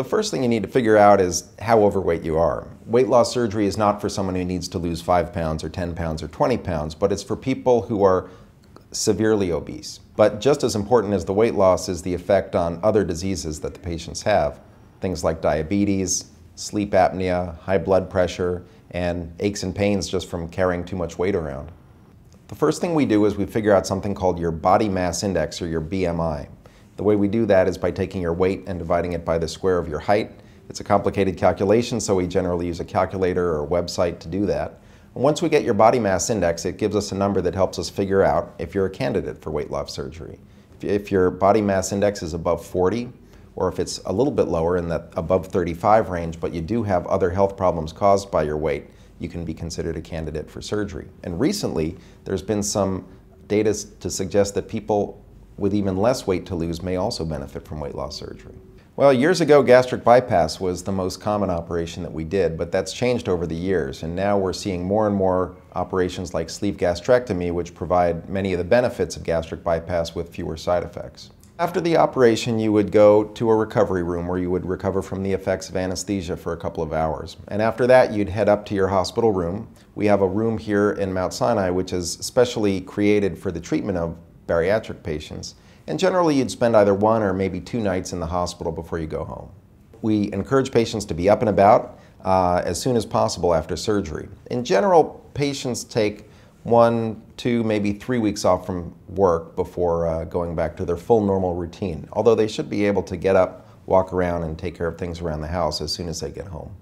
The first thing you need to figure out is how overweight you are. Weight loss surgery is not for someone who needs to lose 5 pounds or 10 pounds or 20 pounds, but it's for people who are severely obese. But just as important as the weight loss is the effect on other diseases that the patients have, things like diabetes, sleep apnea, high blood pressure, and aches and pains just from carrying too much weight around. The first thing we do is we figure out something called your body mass index or your BMI. The way we do that is by taking your weight and dividing it by the square of your height. It's a complicated calculation, so we generally use a calculator or a website to do that. And once we get your body mass index, it gives us a number that helps us figure out if you're a candidate for weight loss surgery. If your body mass index is above 40, or if it's a little bit lower in that above 35 range, but you do have other health problems caused by your weight, you can be considered a candidate for surgery. And recently, there's been some data to suggest that people with even less weight to lose may also benefit from weight loss surgery. Well, years ago, gastric bypass was the most common operation that we did, but that's changed over the years, and now we're seeing more and more operations like sleeve gastrectomy, which provide many of the benefits of gastric bypass with fewer side effects. After the operation, you would go to a recovery room where you would recover from the effects of anesthesia for a couple of hours. And after that, you'd head up to your hospital room. We have a room here in Mount Sinai, which is specially created for the treatment of bariatric patients. And generally, you'd spend either one or maybe two nights in the hospital before you go home. We encourage patients to be up and about uh, as soon as possible after surgery. In general, patients take one, two, maybe three weeks off from work before uh, going back to their full normal routine, although they should be able to get up, walk around, and take care of things around the house as soon as they get home.